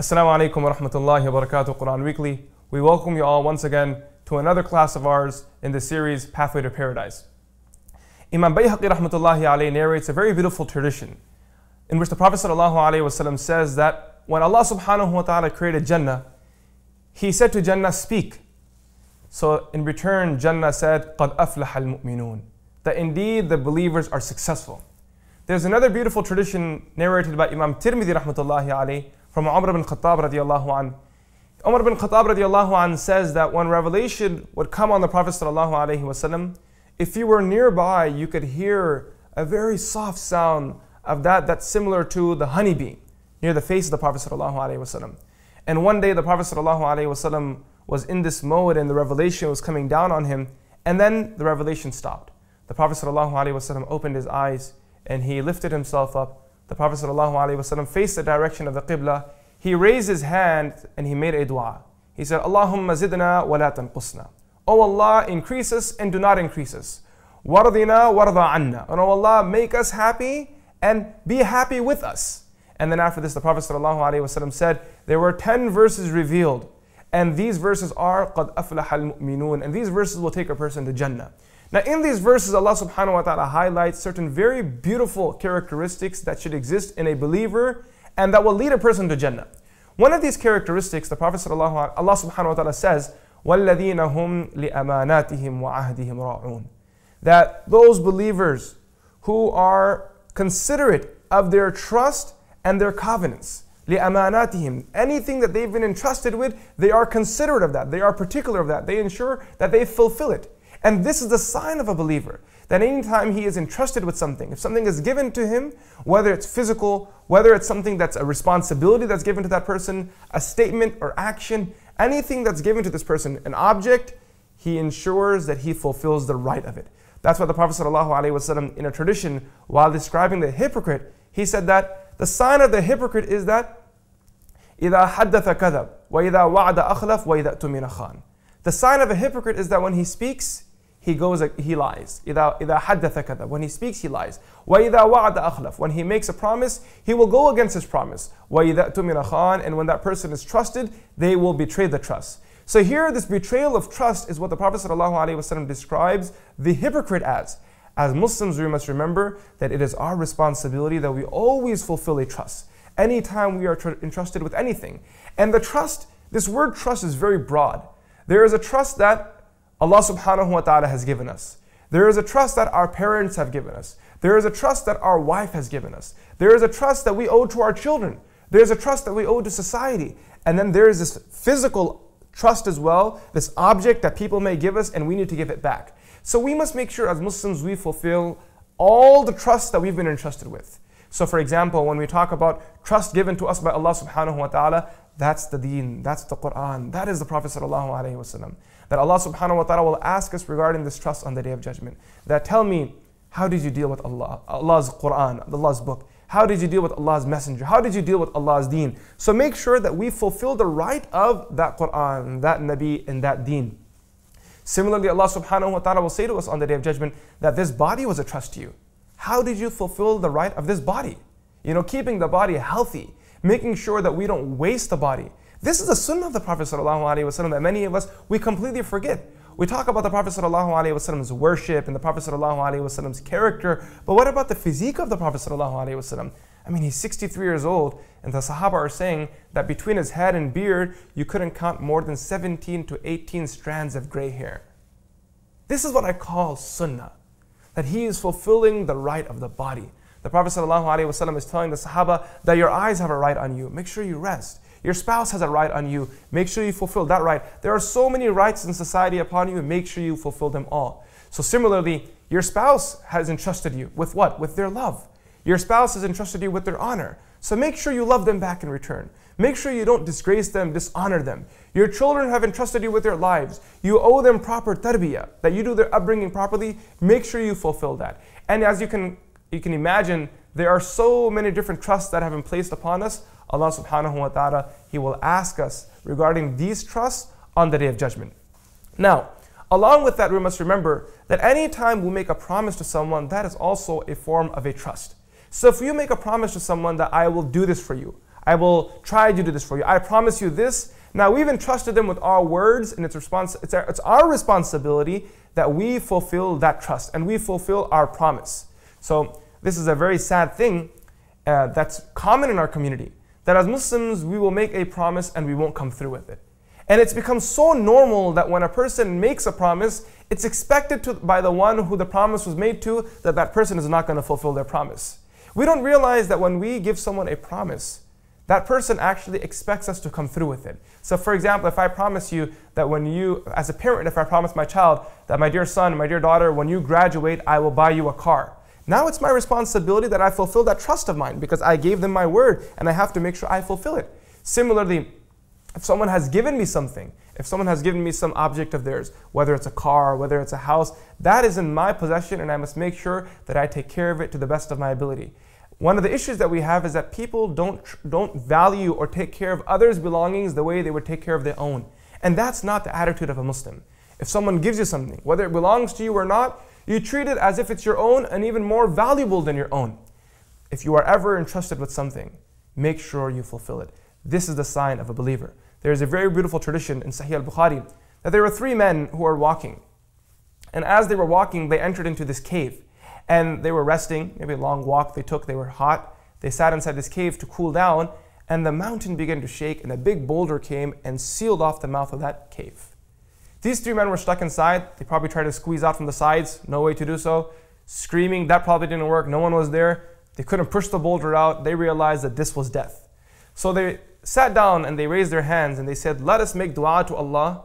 Assalamu alaikum wa rahmatullahi wa barakatuh, Quran Weekly. We welcome you all once again to another class of ours in the series Pathway to Paradise. Imam Bayhaqi rahmatullahi alayhi narrates a very beautiful tradition in which the Prophet ﷺ says that when Allah subhanahu wa ta'ala created Jannah, he said to Jannah, Speak. So in return, Jannah said, Qad aflaha al-mu'minun, that indeed the believers are successful. There's another beautiful tradition narrated by Imam Tirmidhi rahmatullahi alayhi from Umar bin Khattab radiallahu anhu. Umar bin Khattab radiallahu anhu says that when revelation would come on the Prophet sallallahu alaihi wasallam, if you were nearby, you could hear a very soft sound of that that's similar to the honeybee near the face of the Prophet sallallahu alaihi wasallam. And one day the Prophet sallallahu alaihi wasallam was in this mode and the revelation was coming down on him, and then the revelation stopped. The Prophet sallallahu alaihi wasallam opened his eyes and he lifted himself up the Prophet ﷺ faced the direction of the Qibla, he raised his hand and he made a dua. He said, Allahumma zidna wa la tanqusna. O Allah, increase us and do not increase us. Wardina warda anna. And O Allah, make us happy and be happy with us. And then after this, the Prophet ﷺ said, There were 10 verses revealed. And these verses are قَدْ al الْمُؤْمِنُونَ And these verses will take a person to Jannah. Now, in these verses, Allah subhanahu wa ta'ala highlights certain very beautiful characteristics that should exist in a believer and that will lead a person to Jannah. One of these characteristics, the Prophet Allah subhanahu wa ta'ala says, وَالَّذِينَ هُمْ لِأَمَانَاتِهِمْ وَعَهْدِهِمْ رَاعُونَ That those believers who are considerate of their trust and their covenants, لِأَمَانَاتِهِمْ Anything that they've been entrusted with, they are considerate of that. They are particular of that. They ensure that they fulfill it. And this is the sign of a believer that anytime he is entrusted with something, if something is given to him, whether it's physical, whether it's something that's a responsibility that's given to that person, a statement or action, anything that's given to this person, an object, he ensures that he fulfills the right of it. That's why the Prophet ﷺ, in a tradition, while describing the hypocrite, he said that the sign of the hypocrite is that إِذَا حَدَّثَ كَذَبْ وَإِذَا وَعَدَ أَخْلَفْ وَإِذَا خَانٍ The sign of a hypocrite is that when he speaks, he goes, he lies. When he speaks, he lies. When he makes a promise, he will go against his promise. And when that person is trusted, they will betray the trust. So here, this betrayal of trust is what the Prophet ﷺ describes the hypocrite as. As Muslims, we must remember that it is our responsibility that we always fulfill a trust. Anytime we are entrusted with anything. And the trust, this word trust is very broad. There is a trust that Allah subhanahu wa ta'ala has given us. There is a trust that our parents have given us. There is a trust that our wife has given us. There is a trust that we owe to our children. There is a trust that we owe to society. And then there is this physical trust as well, this object that people may give us, and we need to give it back. So we must make sure as Muslims we fulfill all the trust that we've been entrusted with. So, for example, when we talk about trust given to us by Allah subhanahu wa ta'ala, that's the deen, that's the Quran, that is the Prophet. sallallahu alaihi wasallam that Allah subhanahu wa ta'ala will ask us regarding this trust on the day of judgment. That tell me, how did you deal with Allah, Allah's Quran, Allah's book? How did you deal with Allah's messenger? How did you deal with Allah's deen? So make sure that we fulfill the right of that Quran, that Nabi, and that deen. Similarly, Allah subhanahu wa ta'ala will say to us on the day of judgment that this body was a trust to you. How did you fulfill the right of this body? You know, keeping the body healthy, making sure that we don't waste the body, this is a sunnah of the Prophet ﷺ that many of us, we completely forget. We talk about the Prophet ﷺ's worship and the Prophet ﷺ's character, but what about the physique of the Prophet ﷺ? I mean, he's 63 years old, and the Sahaba are saying that between his head and beard, you couldn't count more than 17 to 18 strands of gray hair. This is what I call sunnah, that he is fulfilling the right of the body. The Prophet ﷺ is telling the Sahaba that your eyes have a right on you, make sure you rest. Your spouse has a right on you. Make sure you fulfill that right. There are so many rights in society upon you. Make sure you fulfill them all. So, similarly, your spouse has entrusted you with what? With their love. Your spouse has entrusted you with their honor. So, make sure you love them back in return. Make sure you don't disgrace them, dishonor them. Your children have entrusted you with their lives. You owe them proper tarbiyah, that you do their upbringing properly. Make sure you fulfill that. And as you can, you can imagine, there are so many different trusts that have been placed upon us. Allah subhanahu wa ta'ala, He will ask us regarding these trusts on the day of judgment. Now, along with that, we must remember that any time we make a promise to someone, that is also a form of a trust. So if you make a promise to someone that I will do this for you, I will try to do this for you, I promise you this, now we've entrusted them with our words, and it's, respons- it's, our, it's our responsibility that we fulfill that trust and we fulfill our promise. So this is a very sad thing uh, that's common in our community that as Muslims, we will make a promise and we won't come through with it. And it's become so normal that when a person makes a promise, it's expected to, by the one who the promise was made to that that person is not going to fulfill their promise. We don't realize that when we give someone a promise, that person actually expects us to come through with it. So, for example, if I promise you that when you, as a parent, if I promise my child that my dear son, my dear daughter, when you graduate, I will buy you a car. Now it's my responsibility that I fulfill that trust of mine because I gave them my word and I have to make sure I fulfill it. Similarly, if someone has given me something, if someone has given me some object of theirs, whether it's a car, whether it's a house, that is in my possession and I must make sure that I take care of it to the best of my ability. One of the issues that we have is that people don't, don't value or take care of others' belongings the way they would take care of their own. And that's not the attitude of a Muslim. If someone gives you something, whether it belongs to you or not, you treat it as if it's your own and even more valuable than your own. If you are ever entrusted with something, make sure you fulfill it. This is the sign of a believer. There is a very beautiful tradition in Sahih al Bukhari that there were three men who were walking. And as they were walking, they entered into this cave. And they were resting, maybe a long walk they took, they were hot. They sat inside this cave to cool down, and the mountain began to shake, and a big boulder came and sealed off the mouth of that cave. These three men were stuck inside. They probably tried to squeeze out from the sides. No way to do so. Screaming, that probably didn't work. No one was there. They couldn't push the boulder out. They realized that this was death. So they sat down and they raised their hands and they said, Let us make dua to Allah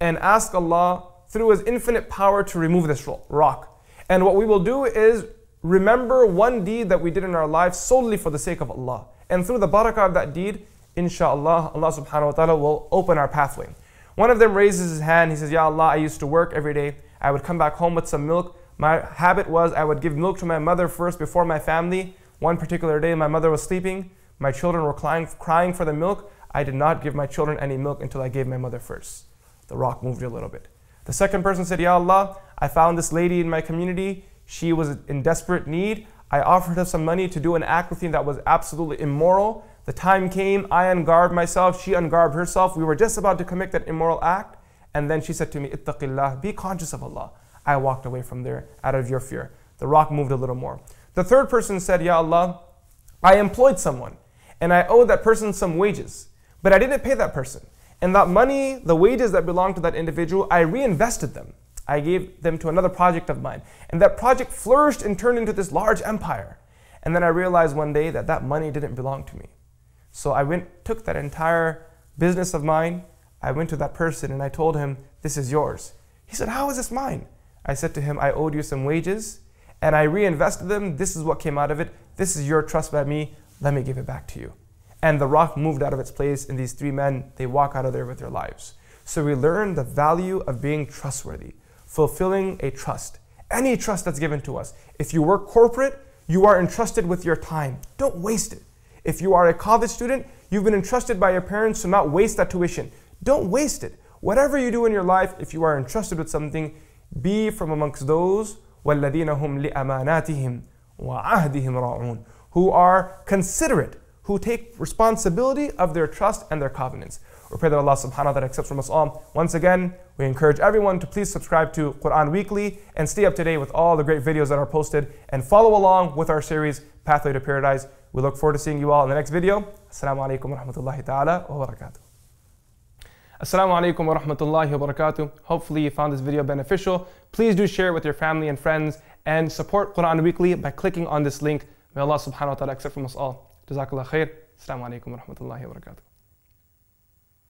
and ask Allah through His infinite power to remove this rock. And what we will do is remember one deed that we did in our lives solely for the sake of Allah. And through the barakah of that deed, inshallah, Allah subhanahu wa ta'ala will open our pathway. One of them raises his hand. He says, Ya Allah, I used to work every day. I would come back home with some milk. My habit was I would give milk to my mother first before my family. One particular day, my mother was sleeping. My children were crying, crying for the milk. I did not give my children any milk until I gave my mother first. The rock moved a little bit. The second person said, Ya Allah, I found this lady in my community. She was in desperate need. I offered her some money to do an act with him that was absolutely immoral. The time came, I ungarbed myself, she ungarbed herself. We were just about to commit that immoral act. And then she said to me, Ittaqillah, be conscious of Allah. I walked away from there out of your fear. The rock moved a little more. The third person said, Ya Allah, I employed someone and I owed that person some wages, but I didn't pay that person. And that money, the wages that belonged to that individual, I reinvested them. I gave them to another project of mine. And that project flourished and turned into this large empire. And then I realized one day that that money didn't belong to me. So I went, took that entire business of mine, I went to that person and I told him, This is yours. He said, How is this mine? I said to him, I owed you some wages and I reinvested them. This is what came out of it. This is your trust by me. Let me give it back to you. And the rock moved out of its place, and these three men, they walk out of there with their lives. So we learn the value of being trustworthy, fulfilling a trust, any trust that's given to us. If you work corporate, you are entrusted with your time. Don't waste it. If you are a college student, you've been entrusted by your parents to not waste that tuition. Don't waste it. Whatever you do in your life, if you are entrusted with something, be from amongst those who are considerate, who take responsibility of their trust and their covenants. We pray that Allah subhanahu wa ta'ala accepts from us all. Once again, we encourage everyone to please subscribe to Quran Weekly and stay up to date with all the great videos that are posted and follow along with our series, Pathway to Paradise. We look forward to seeing you all in the next video. Assalamu alaikum wa rahmatullahi ta'ala wa barakatuh. Assalamu alaikum wa rahmatullahi wa barakatuh. Hopefully you found this video beneficial. Please do share it with your family and friends and support Quran Weekly by clicking on this link. May Allah subhanahu wa ta'ala accept from us all. Jazakallah khair. Assalamu alaikum wa rahmatullahi wa barakatuh.